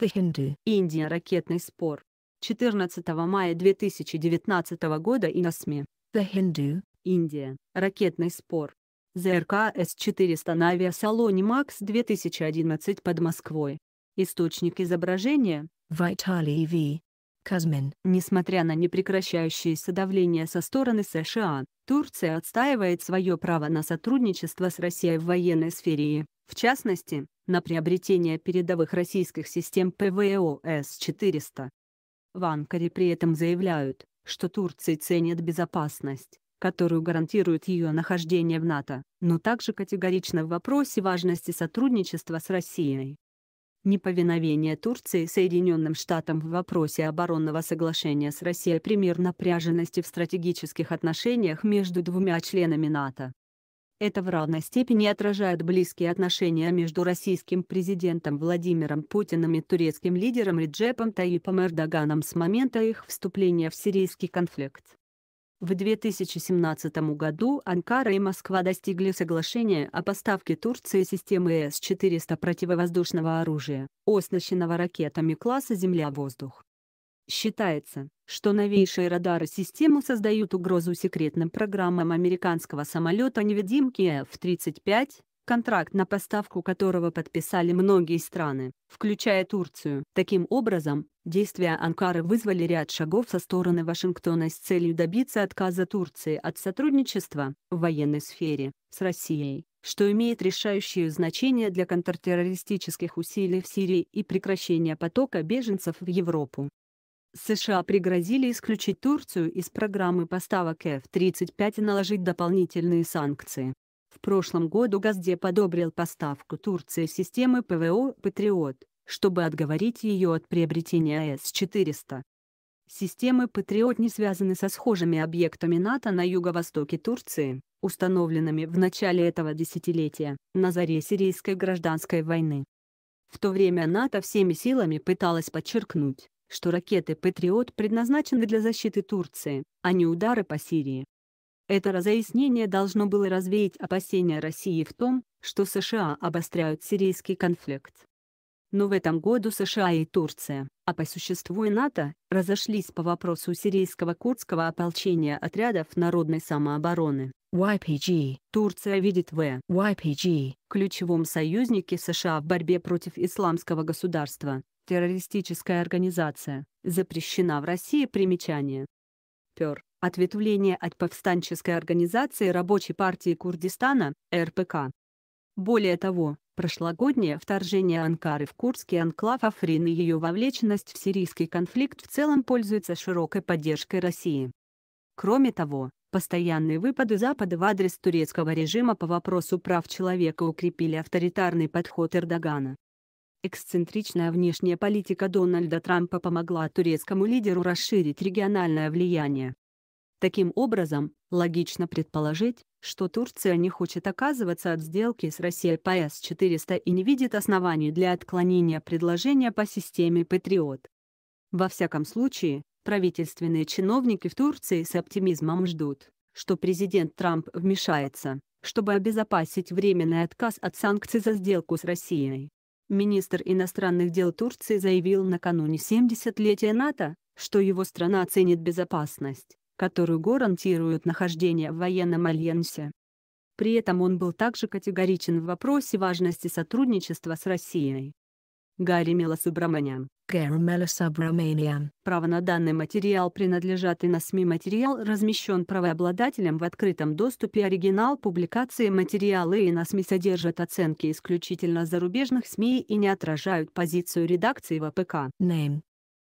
Эм The Hindu, Индия ракетный спор. 14 мая 2019 года и на СМИ. The Hindu, Индия. Ракетный спор. ЗРК С-400 на авиасалоне МАКС-2011 под Москвой. Источник изображения. Виталий В. Казмин. Несмотря на непрекращающееся давление со стороны США, эм Турция отстаивает свое право на сотрудничество с Россией в военной сфере. В частности, на приобретение передовых российских систем ПВО С-400. В Анкаре при этом заявляют, что Турции ценит безопасность, которую гарантирует ее нахождение в НАТО, но также категорично в вопросе важности сотрудничества с Россией. Неповиновение Турции Соединенным Штатам в вопросе оборонного соглашения с Россией пример напряженности в стратегических отношениях между двумя членами НАТО. Это в равной степени отражает близкие отношения между российским президентом Владимиром Путиным и турецким лидером Реджепом Таипом Эрдоганом с момента их вступления в сирийский конфликт. В 2017 году Анкара и Москва достигли соглашения о поставке Турции системы С-400 противовоздушного оружия, оснащенного ракетами класса «Земля-воздух». Считается, что новейшие радары системы создают угрозу секретным программам американского самолета невидимки F-35, контракт на поставку которого подписали многие страны, включая Турцию. Таким образом, действия Анкары вызвали ряд шагов со стороны Вашингтона с целью добиться отказа Турции от сотрудничества в военной сфере с Россией что имеет решающее значение для контртеррористических усилий в Сирии и прекращения потока беженцев в Европу. США пригрозили исключить Турцию из программы поставок F-35 и наложить дополнительные санкции. В прошлом году Газдеп одобрил поставку Турции системы ПВО «Патриот», чтобы отговорить ее от приобретения С-400. Системы «Патриот» не связаны со схожими объектами НАТО на юго-востоке Турции, установленными в начале этого десятилетия, на заре сирийской гражданской войны. В то время НАТО всеми силами пыталась подчеркнуть, что ракеты «Патриот» предназначены для защиты Турции, а не удары по Сирии. Это разъяснение должно было развеять опасения России в том, что США обостряют сирийский конфликт. Но в этом году США и Турция, а по существу и НАТО, разошлись по вопросу сирийского курдского ополчения отрядов народной самообороны. YPG. Турция видит в YPG ключевом союзнике США в борьбе против исламского государства, террористическая организация, запрещена в России примечание. ПЕР – ответвление от повстанческой организации Рабочей партии Курдистана, РПК. Более того, прошлогоднее вторжение Анкары в Курский анклав Африн и ее вовлеченность в сирийский конфликт в целом пользуются широкой поддержкой России. Кроме того, постоянные выпады Запада в адрес турецкого режима по вопросу прав человека укрепили авторитарный подход Эрдогана, Эксцентричная внешняя политика Дональда Трампа помогла турецкому лидеру расширить региональное влияние. Таким образом, логично предположить, что Турция не хочет оказываться от сделки с Россией по С-400 и не видит оснований для отклонения предложения по системе «Патриот». Во всяком случае, правительственные чиновники в Турции с оптимизмом ждут, что президент Трамп вмешается, чтобы обезопасить временный отказ от санкций за сделку с Россией. Министр иностранных дел Турции заявил накануне 70-летия НАТО, что его страна ценит безопасность, которую гарантирует нахождение в военном альянсе. При этом он был также категоричен в вопросе важности сотрудничества с Россией. Гарри Милосубраманян Кэрмела Сабраманиан. Право на данный материал принадлежат и на СМИ материал размещен правообладателем в открытом доступе оригинал публикации материала и на СМИ содержат оценки исключительно зарубежных СМИ и не отражают позицию редакции ВПК. Name